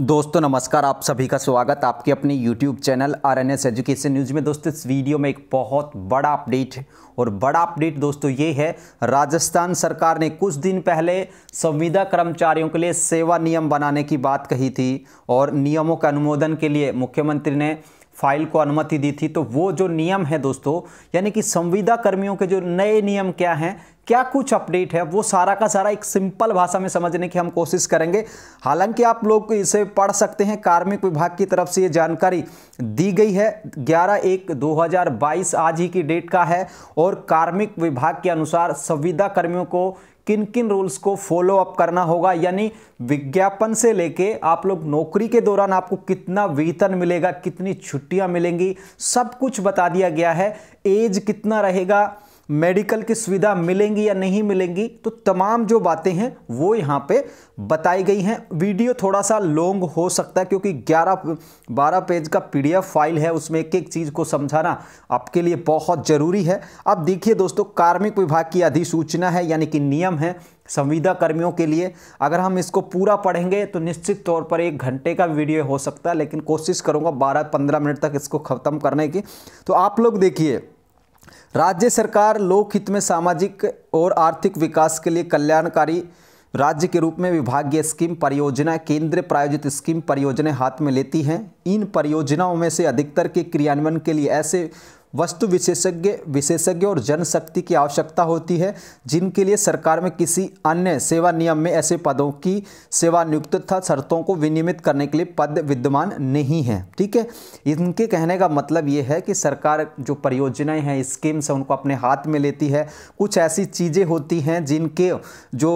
दोस्तों नमस्कार आप सभी का स्वागत आपके अपने YouTube channel R N S education news में दोस्तों इस वीडियो में एक बहुत बड़ा अपडेट है और बड़ा अपडेट दोस्तों ये है राजस्थान सरकार ने कुछ दिन पहले संविदा कर्मचारियों के लिए सेवा नियम बनाने की बात कही थी और नियमों के अनुमोदन के लिए मुख्यमंत्री ने फाइल को अनुमति दी थी तो वो जो नियम है दोस्तों यानी कि संविदा कर्मियों के जो नए नियम क्या हैं क्या कुछ अपडेट है वो सारा का सारा एक सिंपल भाषा में समझने की हम कोशिश करेंगे हालांकि आप लोग इसे पढ़ सकते हैं कार्मिक विभाग की तरफ से ये जानकारी दी गई है 11 एक 2022 आज ही की डेट का है और कार्मिक विभाग के अनुसार संविदा कर्मियों को किन किन रूल्स को फॉलो अप करना होगा यानी विज्ञापन से लेके आप लोग नौकरी के दौरान आपको कितना वेतन मिलेगा कितनी छुट्टियां मिलेंगी सब कुछ बता दिया गया है एज कितना रहेगा मेडिकल की सुविधा मिलेंगी या नहीं मिलेंगी तो तमाम जो बातें हैं वो यहाँ पे बताई गई हैं वीडियो थोड़ा सा लॉन्ग हो सकता है क्योंकि 11 12 पेज का पीडीएफ फाइल है उसमें एक एक चीज़ को समझाना आपके लिए बहुत ज़रूरी है अब देखिए दोस्तों कार्मिक विभाग की अधिसूचना है यानी कि नियम है संविदा कर्मियों के लिए अगर हम इसको पूरा पढ़ेंगे तो निश्चित तौर पर एक घंटे का वीडियो हो सकता है लेकिन कोशिश करूँगा बारह पंद्रह मिनट तक इसको ख़त्म करने की तो आप लोग देखिए राज्य सरकार लोकहित में सामाजिक और आर्थिक विकास के लिए कल्याणकारी राज्य के रूप में विभागीय स्कीम परियोजना केंद्र प्रायोजित स्कीम परियोजनाएं हाथ में लेती हैं इन परियोजनाओं में से अधिकतर के क्रियान्वयन के लिए ऐसे वस्तु विशेषज्ञ विशेषज्ञ और जनशक्ति की आवश्यकता होती है जिनके लिए सरकार में किसी अन्य सेवा नियम में ऐसे पदों की सेवा नियुक्त तथा शर्तों को विनियमित करने के लिए पद विद्यमान नहीं है ठीक है इनके कहने का मतलब ये है कि सरकार जो परियोजनाएं हैं स्कीम्स हैं उनको अपने हाथ में लेती है कुछ ऐसी चीज़ें होती हैं जिनके जो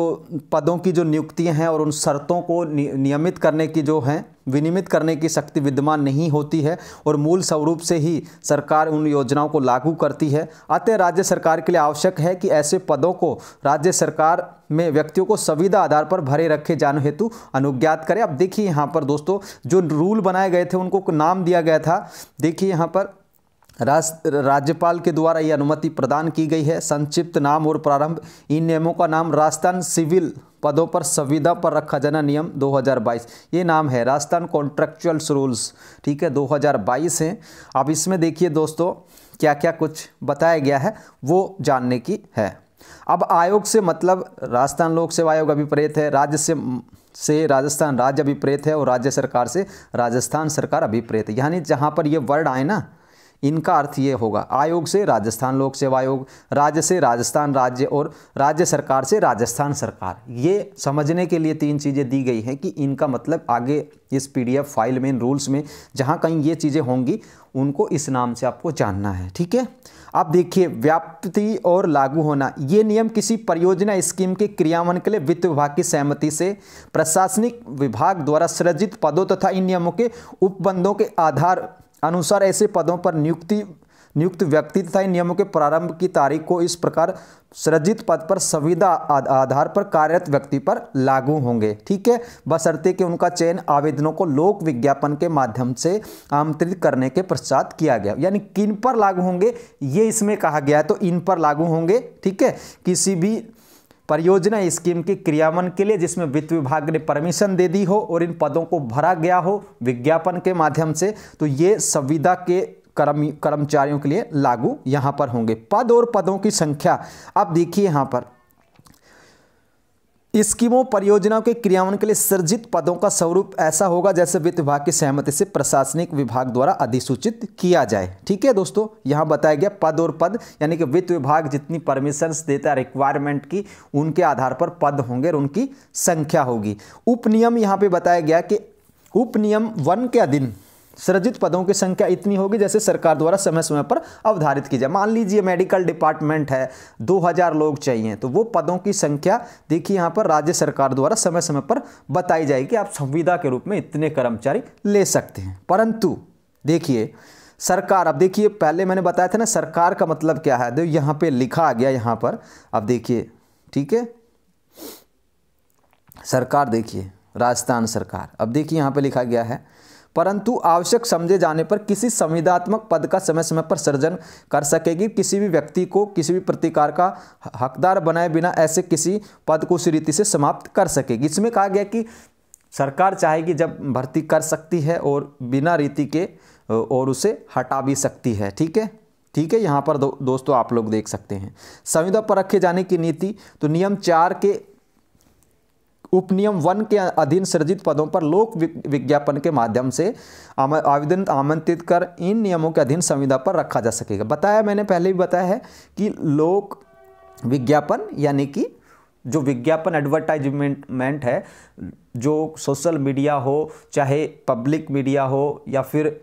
पदों की जो नियुक्तियाँ हैं और उन शर्तों को नियमित करने की जो हैं विनिमित करने की शक्ति विद्यमान नहीं होती है और मूल स्वरूप से ही सरकार उन योजनाओं को लागू करती है अतः राज्य सरकार के लिए आवश्यक है कि ऐसे पदों को राज्य सरकार में व्यक्तियों को संविधा आधार पर भरे रखे जाने हेतु अनुज्ञात करें अब देखिए यहाँ पर दोस्तों जो रूल बनाए गए थे उनको नाम दिया गया था देखिए यहाँ पर राज्यपाल के द्वारा यह अनुमति प्रदान की गई है संक्षिप्त नाम और प्रारंभ इन नियमों का नाम राजस्थान सिविल पदों पर संविदा पर रखा जाना नियम 2022 ये नाम है राजस्थान कॉन्ट्रेक्चुअल रूल्स ठीक है 2022 है अब इसमें देखिए दोस्तों क्या क्या कुछ बताया गया है वो जानने की है अब आयोग से मतलब राजस्थान लोक सेवा आयोग अभिप्रेत है राज्य से से राजस्थान राज्य अभिप्रेत है और राज्य सरकार से राजस्थान सरकार अभिप्रेत है यानी जहाँ पर ये वर्ड आए ना इनका अर्थ ये होगा आयोग से राजस्थान लोक सेवा आयोग राज्य से राजस्थान राज्य और राज्य सरकार से राजस्थान सरकार ये समझने के लिए तीन चीज़ें दी गई हैं कि इनका मतलब आगे इस पीडीएफ फाइल में इन रूल्स में जहाँ कहीं ये चीज़ें होंगी उनको इस नाम से आपको जानना है ठीक है आप देखिए व्याप्ति और लागू होना ये नियम किसी परियोजना स्कीम के क्रियान्वयन के लिए वित्त विभाग की सहमति से प्रशासनिक विभाग द्वारा सृजित पदों तथा इन नियमों के उपबंधों के आधार अनुसार ऐसे पदों पर नियुक्ति नियुक्त व्यक्ति तथा इन नियमों के प्रारंभ की तारीख को इस प्रकार सृजित पद पर संविदा आधार पर कार्यरत व्यक्ति पर लागू होंगे ठीक है बसरते कि उनका चयन आवेदनों को लोक विज्ञापन के माध्यम से आमंत्रित करने के पश्चात किया गया यानी किन पर लागू होंगे ये इसमें कहा गया है तो इन पर लागू होंगे ठीक है किसी भी परियोजना स्कीम के क्रियान्वयन के लिए जिसमें वित्त विभाग ने परमिशन दे दी हो और इन पदों को भरा गया हो विज्ञापन के माध्यम से तो ये संविदा के कर्म कर्मचारियों के लिए लागू यहाँ पर होंगे पद और पदों की संख्या अब देखिए यहाँ पर स्कीमों परियोजनाओं के क्रियान्वयन के लिए सृजित पदों का स्वरूप ऐसा होगा जैसे वित्त विभाग की सहमति से प्रशासनिक विभाग द्वारा अधिसूचित किया जाए ठीक है दोस्तों यहां बताया गया पद और पद यानी कि वित्त विभाग जितनी परमिशन देता है रिक्वायरमेंट की उनके आधार पर पद होंगे और उनकी संख्या होगी उपनियम यहां पे बताया गया कि उपनियम वन के अधीन सृजित पदों की संख्या इतनी होगी जैसे सरकार द्वारा समय समय पर अवधारित की जाए मान लीजिए मेडिकल डिपार्टमेंट है 2000 लोग चाहिए तो वो पदों की संख्या देखिए यहाँ पर राज्य सरकार द्वारा समय समय पर बताई जाएगी आप संविदा के रूप में इतने कर्मचारी ले सकते हैं परंतु देखिए सरकार अब देखिए पहले मैंने बताया था ना सरकार का मतलब क्या है तो यहाँ पर लिखा आ गया यहाँ पर अब देखिए ठीक है सरकार देखिए राजस्थान सरकार अब देखिए यहाँ पर लिखा गया है परंतु आवश्यक समझे जाने पर किसी संविधात्मक पद का समय समय पर सृजन कर सकेगी किसी भी व्यक्ति को किसी भी प्रतिकार का हकदार बनाए बिना ऐसे किसी पद को उसी रीति से समाप्त कर सकेगी इसमें कहा गया कि सरकार चाहेगी जब भर्ती कर सकती है और बिना रीति के और उसे हटा भी सकती है ठीक है ठीक है यहाँ पर दो, दोस्तों आप लोग देख सकते हैं संविधा पर रखे जाने की नीति तो नियम चार के उपनियम वन के अधीन सृजित पदों पर लोक विज्ञापन के माध्यम से आवेदन आमंत्रित कर इन नियमों के अधीन संविदा पर रखा जा सकेगा बताया मैंने पहले भी बताया है कि लोक विज्ञापन यानी कि जो विज्ञापन एडवर्टाइजमेंट है जो सोशल मीडिया हो चाहे पब्लिक मीडिया हो या फिर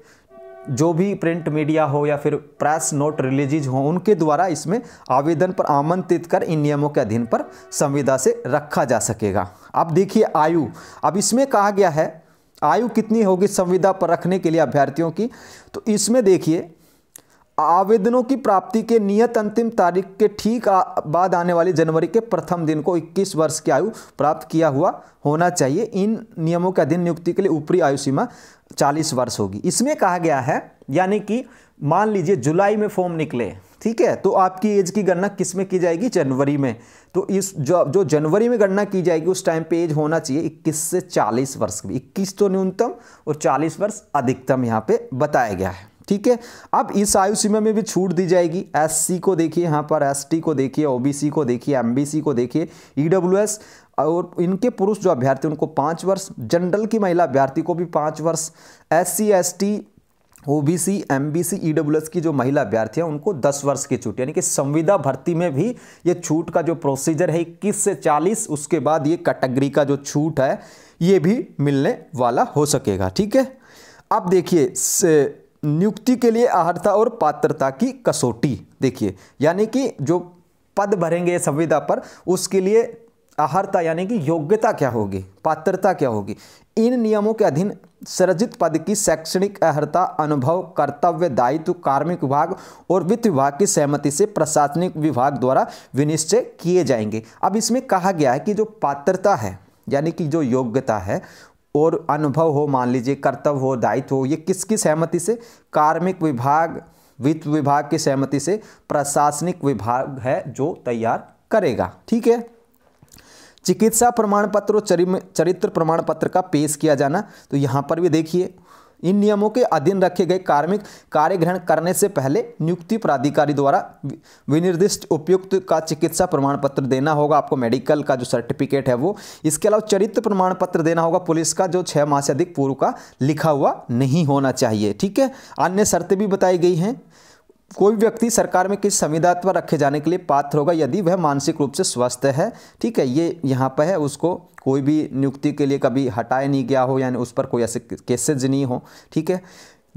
जो भी प्रिंट मीडिया हो या फिर प्रेस नोट रिलीजिज हो उनके द्वारा इसमें आवेदन पर आमंत्रित कर इन नियमों के अधीन पर संविदा से रखा जा सकेगा अब देखिए आयु अब इसमें कहा गया है आयु कितनी होगी संविदा पर रखने के लिए अभ्यर्थियों की तो इसमें देखिए आवेदनों की प्राप्ति के नियत अंतिम तारीख के ठीक बाद आने वाली जनवरी के प्रथम दिन को 21 वर्ष की आयु प्राप्त किया हुआ होना चाहिए इन नियमों के अधीन नियुक्ति के लिए ऊपरी आयु सीमा चालीस वर्ष होगी इसमें कहा गया है यानी कि मान लीजिए जुलाई में फॉर्म निकले ठीक है तो आपकी एज की गणना किस में की जाएगी जनवरी में तो इस जो जो जनवरी में गणना की जाएगी उस टाइम पे एज होना चाहिए 21 से 40 वर्ष की 21 तो न्यूनतम और 40 वर्ष अधिकतम यहाँ पे बताया गया है ठीक है अब इस आयु सीमा में भी छूट दी जाएगी एससी को देखिए यहाँ पर एसटी को देखिए ओबीसी को देखिए एमबीसी को देखिए ईडब्ल्यूएस e और इनके पुरुष जो अभ्यर्थी उनको पाँच वर्ष जनरल की महिला अभ्यर्थी को भी पाँच वर्ष S C S T O B C M B C E W S की जो महिला अभ्यर्थी हैं उनको दस वर्ष की छूट यानी कि संविदा भर्ती में भी ये छूट का जो प्रोसीजर है इक्कीस से चालीस उसके बाद ये कैटेगरी का जो छूट है ये भी मिलने वाला हो सकेगा ठीक है अब देखिए नियुक्ति के लिए अहर्ता और पात्रता की कसौटी देखिए यानी कि जो पद भरेंगे संविदा पर उसके लिए अहर्ता यानी कि योग्यता क्या होगी पात्रता क्या होगी इन नियमों के अधीन सृजित पद की शैक्षणिक अहर्ता अनुभव कर्तव्य दायित्व कार्मिक विभाग और वित्त विभाग की सहमति से प्रशासनिक विभाग द्वारा विनिश्चय किए जाएंगे अब इसमें कहा गया है कि जो पात्रता है यानी कि जो योग्यता है और अनुभव हो मान लीजिए कर्तव्य हो दायित्व हो ये किसकी सहमति से कार्मिक विभाग वित्त विभाग की सहमति से प्रशासनिक विभाग है जो तैयार करेगा ठीक है चिकित्सा प्रमाण पत्र और चरित्र प्रमाण पत्र का पेश किया जाना तो यहाँ पर भी देखिए इन नियमों के अधीन रखे गए कार्मिक कार्य ग्रहण करने से पहले नियुक्ति प्राधिकारी द्वारा विनिर्दिष्ट उपयुक्त का चिकित्सा प्रमाण पत्र देना होगा आपको मेडिकल का जो सर्टिफिकेट है वो इसके अलावा चरित्र प्रमाण पत्र देना होगा पुलिस का जो छः माह से अधिक पूर्व का लिखा हुआ नहीं होना चाहिए ठीक है अन्य शर्तें भी बताई गई हैं कोई भी व्यक्ति सरकार में किस संविदात्व रखे जाने के लिए पात्र होगा यदि वह मानसिक रूप से स्वस्थ है ठीक है ये यहाँ पर है उसको कोई भी नियुक्ति के लिए कभी हटाया नहीं गया हो यानी उस पर कोई ऐसे केसेज नहीं हो ठीक है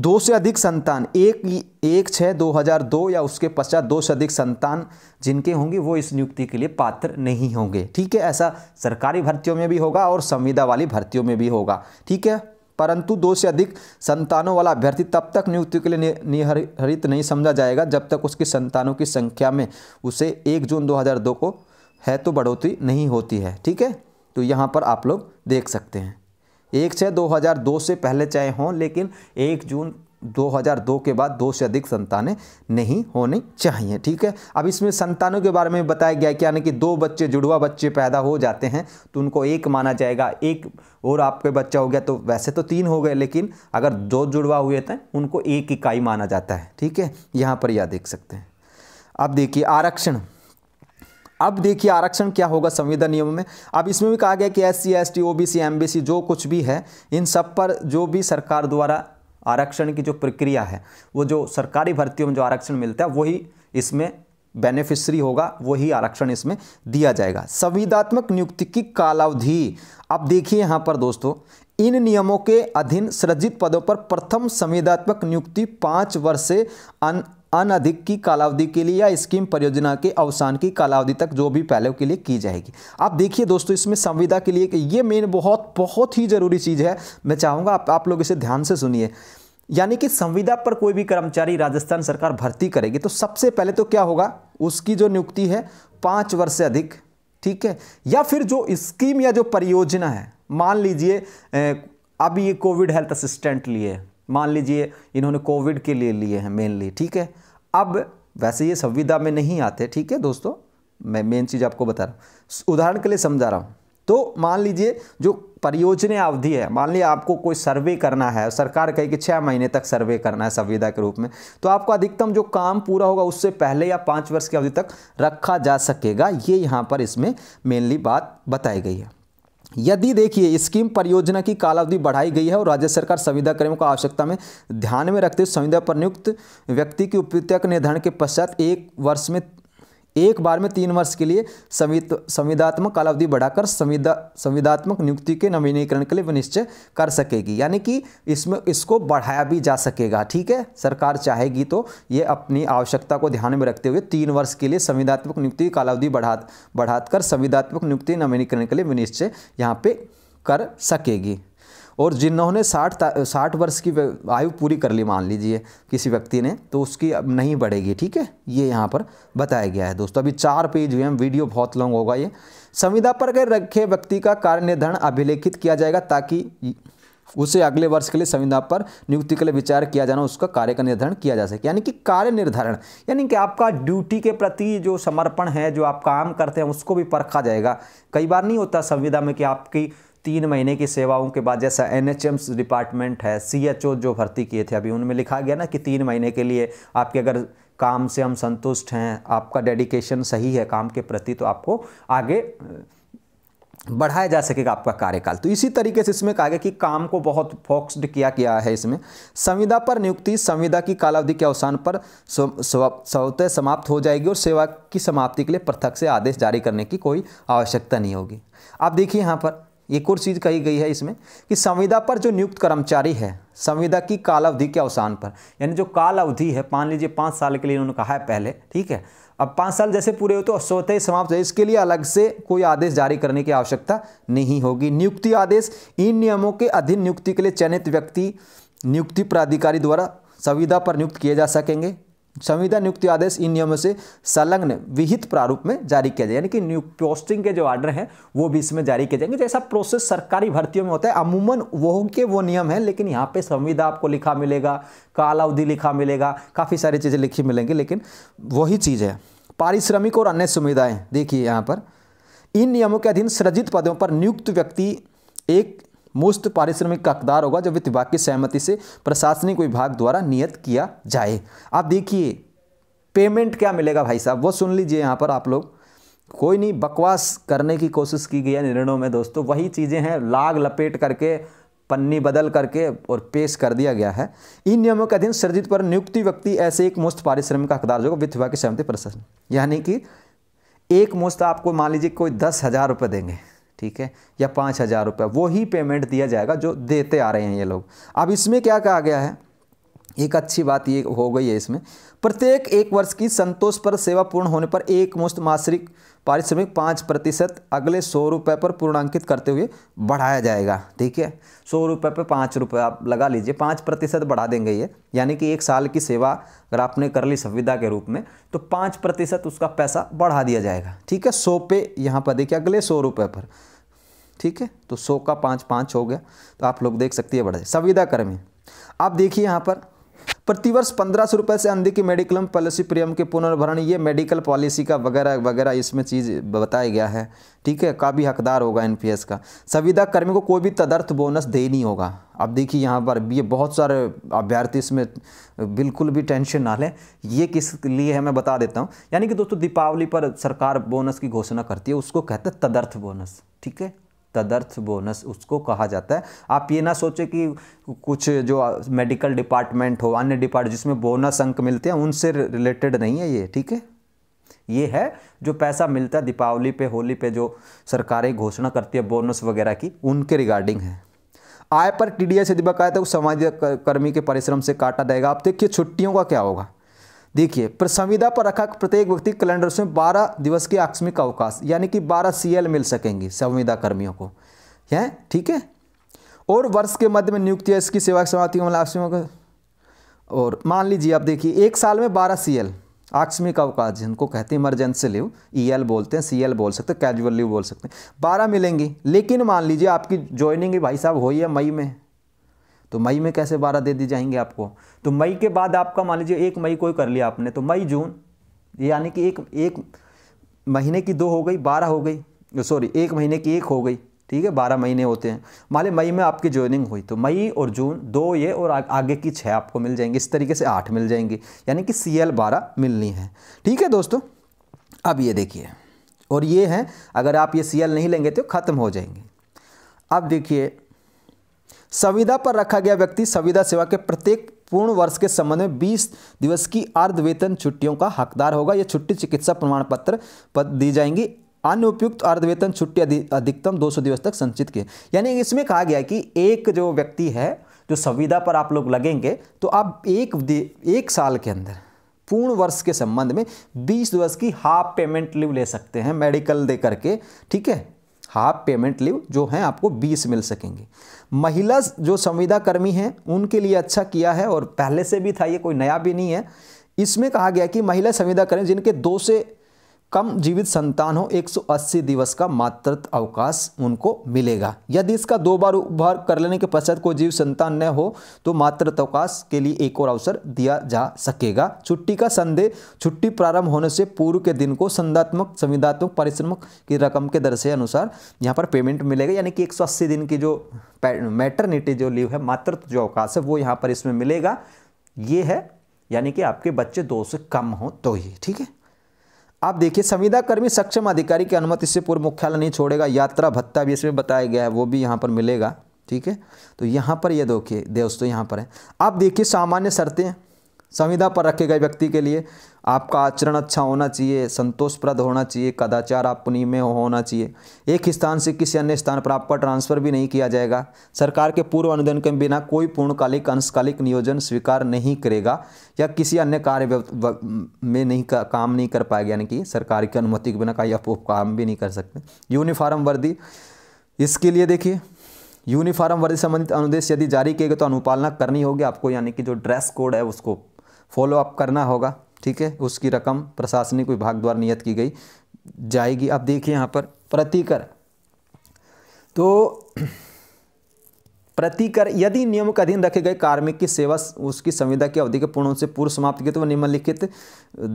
दो से अधिक संतान एक एक छः दो हज़ार दो या उसके पश्चात दो से अधिक संतान जिनके होंगे वो इस नियुक्ति के लिए पात्र नहीं होंगे ठीक है ऐसा सरकारी भर्तियों में भी होगा और संविदा वाली भर्तियों में भी होगा ठीक है परंतु दो से अधिक संतानों वाला अभ्यर्थी तब तक नियुक्ति के लिए निर्धारित नहीं समझा जाएगा जब तक उसकी संतानों की संख्या में उसे एक जून 2002 को है तो बढ़ोतरी नहीं होती है ठीक है तो यहाँ पर आप लोग देख सकते हैं एक छः 2002 से पहले चाहे हों लेकिन एक जून 2002 के बाद दो से अधिक संतानें नहीं होनी चाहिए ठीक है अब इसमें संतानों के बारे में बताया गया कि यानी कि दो बच्चे जुड़वा बच्चे पैदा हो जाते हैं तो उनको एक माना जाएगा एक और आपके बच्चा हो गया तो वैसे तो तीन हो गए लेकिन अगर दो जुड़वा हुए थे उनको एक इकाई माना जाता है ठीक है यहाँ पर यह देख सकते हैं अब देखिए आरक्षण अब देखिए आरक्षण क्या होगा संविधान नियम में अब इसमें भी कहा गया कि S C S T O B C M B C जो कुछ भी है इन सब पर जो भी सरकार द्वारा आरक्षण की जो प्रक्रिया है वो जो सरकारी भर्तियों में जो आरक्षण मिलता है वही इसमें बेनिफिशरी होगा वही आरक्षण इसमें दिया जाएगा संविधात्मक नियुक्ति की कालावधि अब देखिए यहाँ पर दोस्तों इन नियमों के अधीन सृजित पदों पर प्रथम संविधात्मक नियुक्ति पाँच वर्ष से अन अधिक की कालावधि के लिए या स्कीम परियोजना के अवसान की कालावधि तक जो भी पहले के लिए की जाएगी आप देखिए दोस्तों इसमें संविदा के लिए ये मेन बहुत बहुत ही ज़रूरी चीज़ है मैं चाहूँगा आप, आप लोग इसे ध्यान से सुनिए यानी कि संविदा पर कोई भी कर्मचारी राजस्थान सरकार भर्ती करेगी तो सबसे पहले तो क्या होगा उसकी जो नियुक्ति है पाँच वर्ष से अधिक ठीक है या फिर जो स्कीम या जो परियोजना है मान लीजिए अब ये कोविड हेल्थ असिस्टेंट लिए मान लीजिए इन्होंने कोविड के लिए लिए हैं मेनली ठीक है अब वैसे ये संविदा में नहीं आते ठीक है दोस्तों मैं मेन चीज़ आपको बता रहा हूँ उदाहरण के लिए समझा रहा हूँ तो मान लीजिए जो परियोजना अवधि है मान लीजिए आपको कोई सर्वे करना है सरकार कहे कि छः महीने तक सर्वे करना है संविदा के रूप में तो आपको अधिकतम जो काम पूरा होगा उससे पहले या पाँच वर्ष की अवधि तक रखा जा सकेगा ये यहाँ पर इसमें मेनली बात बताई गई है यदि देखिए स्कीम परियोजना की कालावधि बढ़ाई गई है और राज्य सरकार संविदा कर्मियों को आवश्यकता में ध्यान में रखते हुए संविदा पर नियुक्त व्यक्ति की उपयुक्त निर्धारण के पश्चात एक वर्ष में एक बार में तीन वर्ष के लिए संविदात्मक कालावधि बढ़ाकर संविदा संविदात्मक नियुक्ति के नवीनीकरण के लिए निश्चय कर सकेगी यानी कि इसमें इसको बढ़ाया भी जा सकेगा ठीक है सरकार चाहेगी तो ये अपनी आवश्यकता को ध्यान में रखते हुए तीन वर्ष के लिए संविदात्मक नियुक्ति कालावधि बढ़ा बढ़ाकर संविदात्मक नियुक्ति नवीनीकरण के लिए निश्चय यहाँ पे कर सकेगी और जिन्होंने साठ साठ वर्ष की आयु पूरी कर ली मान लीजिए किसी व्यक्ति ने तो उसकी अब नहीं बढ़ेगी ठीक है ये यहाँ पर बताया गया है दोस्तों अभी चार पेज हुए हैं वीडियो बहुत लॉन्ग होगा ये संविदा पर गए रखे व्यक्ति का कार्य निर्धारण अभिलेखित किया जाएगा ताकि उसे अगले वर्ष के लिए संविदा पर नियुक्ति के लिए विचार किया जाना उसका कार्य का निर्धारण किया जा सके यानी कि कार्य निर्धारण यानी कि आपका ड्यूटी के प्रति जो समर्पण है जो आप काम करते हैं उसको भी परखा जाएगा कई बार नहीं होता संविदा में कि आपकी तीन महीने की सेवाओं के बाद जैसा एन डिपार्टमेंट है सी जो भर्ती किए थे अभी उनमें लिखा गया ना कि तीन महीने के लिए आपके अगर काम से हम संतुष्ट हैं आपका डेडिकेशन सही है काम के प्रति तो आपको आगे बढ़ाया जा सकेगा आपका कार्यकाल तो इसी तरीके से इसमें कहा गया कि काम को बहुत फोक्स्ड किया गया है इसमें संविदा पर नियुक्ति संविदा की कालावधि के अवसान पर स्वतः समाप्त हो जाएगी और सेवा की समाप्ति के लिए पृथक से आदेश जारी करने की कोई आवश्यकता नहीं होगी आप देखिए यहाँ पर एक और चीज़ कही गई है इसमें कि संविदा पर जो नियुक्त कर्मचारी है संविदा की काल अवधि के अवसान पर यानी जो काल अवधि है मान लीजिए पाँच साल के लिए उन्होंने कहा है पहले ठीक है अब पाँच साल जैसे पूरे हो तो स्वतः ही समाप्त है इसके लिए अलग से कोई आदेश जारी करने की आवश्यकता नहीं होगी नियुक्ति आदेश इन नियमों के अधीन नियुक्ति के लिए चयनित व्यक्ति नियुक्ति प्राधिकारी द्वारा संविदा पर नियुक्त किए जा सकेंगे संविदा नियुक्ति आदेश इन नियमों से संलग्न विहित प्रारूप में जारी किया जाए यानी कि पोस्टिंग के जो ऑर्डर हैं वो भी इसमें जारी किए जाएंगे जैसा प्रोसेस सरकारी भर्तियों में होता है अमूमन वो के वो नियम है लेकिन यहाँ पे संविदा आपको लिखा मिलेगा कालावधि लिखा मिलेगा काफ़ी सारी चीज़ें लिखी मिलेंगी लेकिन वही चीज़ है पारिश्रमिक और अन्य सुविधाएँ देखिए यहाँ पर इन नियमों के अधीन सृजित पदों पर नियुक्त व्यक्ति एक मुफ्त पारिश्रमिक का हकदार होगा जब विभाग की सहमति से प्रशासनिक विभाग द्वारा नियत किया जाए आप देखिए पेमेंट क्या मिलेगा भाई साहब वो सुन लीजिए यहाँ पर आप लोग कोई नहीं बकवास करने की कोशिश की गई है निर्णयों में दोस्तों वही चीज़ें हैं लाग लपेट करके पन्नी बदल करके और पेश कर दिया गया है इन नियमों के अधीन सृजित पर नियुक्ति व्यक्ति ऐसे एक मुफ्त पारिश्रमिक का हकदार जो वित्त विभाग की सहमति प्रशासन यानी कि एक मुफ्त आपको मान लीजिए कोई दस हज़ार रुपये देंगे ठीक है या पाँच हज़ार रुपये वही पेमेंट दिया जाएगा जो देते आ रहे हैं ये लोग अब इसमें क्या कहा गया है एक अच्छी बात ये हो गई है इसमें प्रत्येक एक वर्ष की संतोष पर सेवा पूर्ण होने पर एक मुश्त मासिक पारिश्रमिक पाँच प्रतिशत अगले सौ रुपये पर पूर्णांकित करते हुए बढ़ाया जाएगा ठीक है सौ रुपये पर पाँच रुपये आप लगा लीजिए पाँच प्रतिशत बढ़ा देंगे ये यानी कि एक साल की सेवा अगर आपने कर ली संविदा के रूप में तो पाँच प्रतिशत उसका पैसा बढ़ा दिया जाएगा ठीक है सौ पे यहाँ पर देखिए अगले सौ रुपये पर ठीक है तो सौ का पाँच पाँच हो गया तो आप लोग देख सकती है बढ़ा संविदा कर्मी आप देखिए यहाँ पर प्रतिवर्ष पंद्रह सौ रुपये से अंधे की मेडिक्लेम पॉलिसी प्रीमियम के पुनर्भरण ये मेडिकल पॉलिसी का वगैरह वगैरह इसमें चीज़ बताया गया है ठीक है काफ़ी हकदार होगा एन का संविदा कर्मी को कोई भी तदर्थ बोनस दे नहीं होगा अब देखिए यहाँ पर ये बहुत सारे अभ्यर्थी इसमें बिल्कुल भी टेंशन ना लें ये किस लिए है मैं बता देता हूँ यानी कि दोस्तों दीपावली पर सरकार बोनस की घोषणा करती है उसको कहते हैं तदर्थ बोनस ठीक है तदर्थ बोनस उसको कहा जाता है आप ये ना सोचें कि कुछ जो मेडिकल डिपार्टमेंट हो अन्य डिपार्ट जिसमें बोनस अंक मिलते हैं उनसे रिलेटेड नहीं है ये ठीक है ये है जो पैसा मिलता है दीपावली पे होली पे जो सरकारें घोषणा करती है बोनस वगैरह की उनके रिगार्डिंग है आय पर टीडीएस यदि बकाया था समाज कर्मी के परिश्रम से काटा जाएगा आप देखिए छुट्टियों का क्या होगा देखिए संविदा पर रखा प्रत्येक व्यक्ति कैलेंडर में 12 दिवस के आकस्मिक अवकाश यानी कि 12 सीएल मिल सकेंगी संविदा कर्मियों को है ठीक है और वर्ष के मध्य में नियुक्ति है इसकी सेवा समाप्ति मतलब और मान लीजिए आप देखिए एक साल में 12 सीएल आकस्मिक अवकाश जिनको कहते हैं इमरजेंसी लीव ईएल बोलते हैं सीएल बोल सकते हैं कैजुअल लीव बोल सकते हैं बारह मिलेंगी लेकिन मान लीजिए आपकी ज्वाइनिंग भाई साहब हो ही है मई में तो मई में कैसे बारह दे दी जाएंगे आपको तो मई के बाद आपका मान लीजिए एक मई को कर लिया आपने तो मई जून यानी कि एक एक महीने की दो हो गई बारह हो गई सॉरी एक महीने की एक हो गई ठीक है बारह महीने होते हैं मान ली मई में आपकी ज्वाइनिंग हुई तो मई और जून दो ये और आ, आगे की छः आपको मिल जाएंगी इस तरीके से आठ मिल जाएंगी यानी कि सी एल बारह मिलनी है ठीक है दोस्तों अब ये देखिए और ये हैं अगर आप ये सी एल नहीं लेंगे तो ख़त्म हो जाएंगे अब देखिए संविदा पर रखा गया व्यक्ति संविदा सेवा के प्रत्येक पूर्ण वर्ष के संबंध में 20 दिवस की अर्ध वेतन छुट्टियों का हकदार होगा यह छुट्टी चिकित्सा प्रमाण पत्र दी जाएंगी अन्य उपयुक्त अर्धवेतन छुट्टी अधिकतम 200 दिवस तक संचित किए यानी इसमें कहा गया कि एक जो व्यक्ति है जो संविदा पर आप लोग लगेंगे तो आप एक एक साल के अंदर पूर्ण वर्ष के संबंध में 20 दिवस की हाफ पेमेंट लीव ले सकते हैं मेडिकल दे करके ठीक है हाफ पेमेंट लीव जो हैं आपको 20 मिल सकेंगे महिला जो संविदा कर्मी हैं उनके लिए अच्छा किया है और पहले से भी था ये कोई नया भी नहीं है इसमें कहा गया कि महिला संविदा कर्मी जिनके दो से कम जीवित संतान हो 180 दिवस का मातृत्व अवकाश उनको मिलेगा यदि इसका दो बार उपहार कर लेने के पश्चात कोई जीव संतान न हो तो मातृत्व अवकाश के लिए एक और अवसर दिया जा सकेगा छुट्टी का संदेह छुट्टी प्रारंभ होने से पूर्व के दिन को संदात्मक संविदात्मक परिश्रमक की रकम के दर से अनुसार यहाँ पर पेमेंट मिलेगा यानी कि एक दिन की जो मैटरनिटी जो लीव है मातृत्व जो अवकाश है वो यहाँ पर इसमें मिलेगा ये है यानी कि आपके बच्चे दो से कम हो तो ही ठीक है आप देखिए संविदा कर्मी सक्षम अधिकारी की अनुमति से पूर्व मुख्यालय नहीं छोड़ेगा यात्रा भत्ता भी इसमें बताया गया है वो भी यहाँ पर मिलेगा ठीक है तो यहाँ पर ये यह देखिए दोस्तों यहाँ पर है आप देखिए सामान्य शर्तें संविदा पर रखे गए व्यक्ति के लिए आपका आचरण अच्छा होना चाहिए संतोषप्रद होना चाहिए कदाचार आप पुनी में होना चाहिए एक स्थान से किसी अन्य स्थान पर आपका ट्रांसफर भी नहीं किया जाएगा सरकार के पूर्व अनुदान के बिना कोई पूर्णकालिक अंशकालिक नियोजन स्वीकार नहीं करेगा या किसी अन्य कार्य में नहीं का, काम नहीं कर पाएगा यानी कि सरकार की अनुमति के बिना का या काम भी नहीं कर सकते यूनिफॉर्म वर्दी इसके लिए देखिए यूनिफॉर्म वर्दी संबंधित अनुदेश यदि जारी किए गए तो अनुपालना करनी होगी आपको यानी कि जो ड्रेस कोड है उसको फॉलोअप करना होगा ठीक है उसकी रकम प्रशासनिक विभाग द्वारा नियत की गई जाएगी अब देखिए यहाँ पर प्रतिकर तो प्रतिकर यदि नियम के अधीन रखे गए कार्मिक की सेवा उसकी संविदा की अवधि के पूर्ण से पूर्व समाप्त की तो वह निम्नलिखित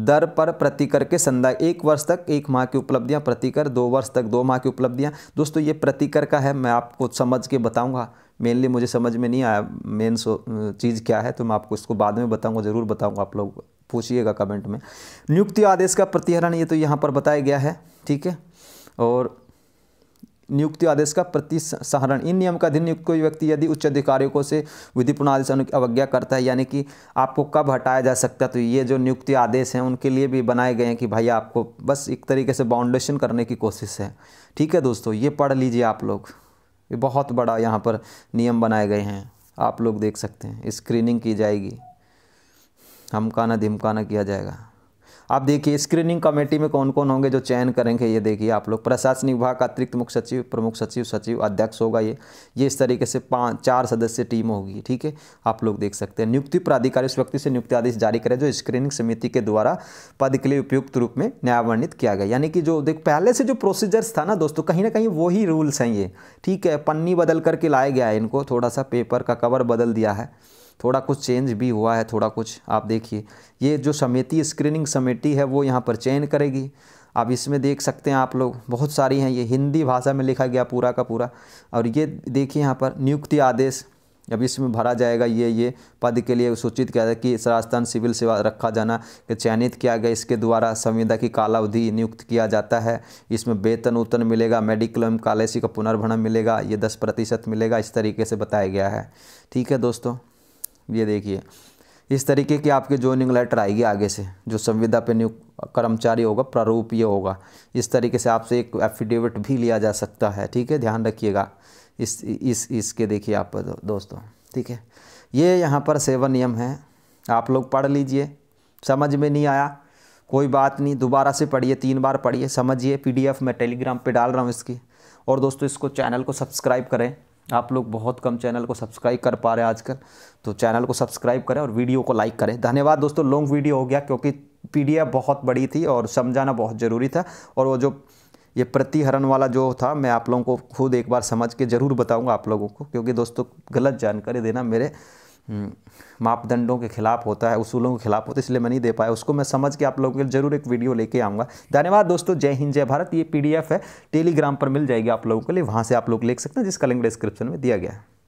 दर पर प्रतिकर के संदाय एक वर्ष तक एक माह की उपलब्धियां प्रतिकर दो वर्ष तक दो माह की उपलब्धियां दोस्तों ये प्रतिकर का है मैं आपको समझ के बताऊंगा मेनली मुझे समझ में नहीं आया मेन चीज़ क्या है तो मैं आपको इसको बाद में बताऊँगा ज़रूर बताऊँगा आप लोग पूछिएगा कमेंट में नियुक्ति आदेश का प्रतिहरण ये तो यहाँ पर बताया गया है ठीक है और नियुक्ति आदेश का प्रतिसहरण इन नियम का अधिन नियुक्त कोई व्यक्ति यदि उच्च अधिकारियों को से विधिपूर्ण आदेश अवज्ञा करता है यानी कि आपको कब हटाया जा सकता है तो ये जो नियुक्ति आदेश हैं उनके लिए भी बनाए गए हैं कि भाई आपको बस एक तरीके से बाउंडेशन करने की कोशिश है ठीक है दोस्तों ये पढ़ लीजिए आप लोग ये बहुत बड़ा यहाँ पर नियम बनाए गए हैं आप लोग देख सकते हैं स्क्रीनिंग की जाएगी हमकाना धमकाना धिमकाना किया जाएगा आप देखिए स्क्रीनिंग कमेटी में कौन कौन होंगे जो चयन करेंगे ये देखिए आप लोग प्रशासनिक विभाग का अतिरिक्त मुख्य सचिव प्रमुख सचिव सचिव अध्यक्ष होगा ये ये इस तरीके से पाँच चार सदस्य टीम होगी ठीक है आप लोग देख सकते हैं नियुक्ति प्राधिकारी उस व्यक्ति से नियुक्ति आदेश जारी करें जो स्क्रीनिंग समिति के द्वारा पद के लिए उपयुक्त रूप में न्यायवर्णित किया गया यानी कि जो देख पहले से जो प्रोसीजर्स था ना दोस्तों कहीं ना कहीं वही रूल्स हैं ये ठीक है पन्नी बदल करके लाया गया है इनको थोड़ा सा पेपर का कवर बदल दिया है थोड़ा कुछ चेंज भी हुआ है थोड़ा कुछ आप देखिए ये जो समिति स्क्रीनिंग समिति है वो यहाँ पर चयन करेगी आप इसमें देख सकते हैं आप लोग बहुत सारी हैं ये हिंदी भाषा में लिखा गया पूरा का पूरा और ये देखिए यहाँ पर नियुक्ति आदेश अब इसमें भरा जाएगा ये ये पद के लिए सूचित किया जाए कि राजस्थान सिविल सेवा रखा जाना कि चयनित किया गया इसके द्वारा संविदा की कालावधि नियुक्त किया जाता है इसमें वेतन उतन मिलेगा मेडिकल एवं कालेसी का पुनर्भरण मिलेगा ये दस प्रतिशत मिलेगा इस तरीके से बताया गया है ठीक है दोस्तों ये देखिए इस तरीके की आपके ज्वाइनिंग लेटर आएगी आगे से जो संविदा पे नियुक्त कर्मचारी होगा प्रारूप ये होगा इस तरीके से आपसे एक एफिडेविट भी लिया जा सकता है ठीक है ध्यान रखिएगा इस इस इसके देखिए आप दो, दोस्तों ठीक है ये यहाँ पर सेवन नियम है आप लोग पढ़ लीजिए समझ में नहीं आया कोई बात नहीं दोबारा से पढ़िए तीन बार पढ़िए समझिए पी मैं टेलीग्राम पर डाल रहा हूँ इसकी और दोस्तों इसको चैनल को सब्सक्राइब करें आप लोग बहुत कम चैनल को सब्सक्राइब कर पा रहे हैं आजकल तो चैनल को सब्सक्राइब करें और वीडियो को लाइक करें धन्यवाद दोस्तों लॉन्ग वीडियो हो गया क्योंकि पी बहुत बड़ी थी और समझाना बहुत ज़रूरी था और वो जो ये प्रतिहरण वाला जो था मैं आप लोगों को खुद एक बार समझ के ज़रूर बताऊंगा आप लोगों को क्योंकि दोस्तों गलत जानकारी देना मेरे हम्म, मापदंडों के खिलाफ होता है उसूलों के खिलाफ होता है इसलिए मैं नहीं दे पाया उसको मैं समझ के आप लोगों के लिए जरूर एक वीडियो लेके आऊँगा धन्यवाद दोस्तों जय हिंद जय भारत ये पीडीएफ है टेलीग्राम पर मिल जाएगी आप लोगों के लिए वहाँ से आप लोग ले सकते हैं जिसका लिंक डिस्क्रिप्शन में दिया गया है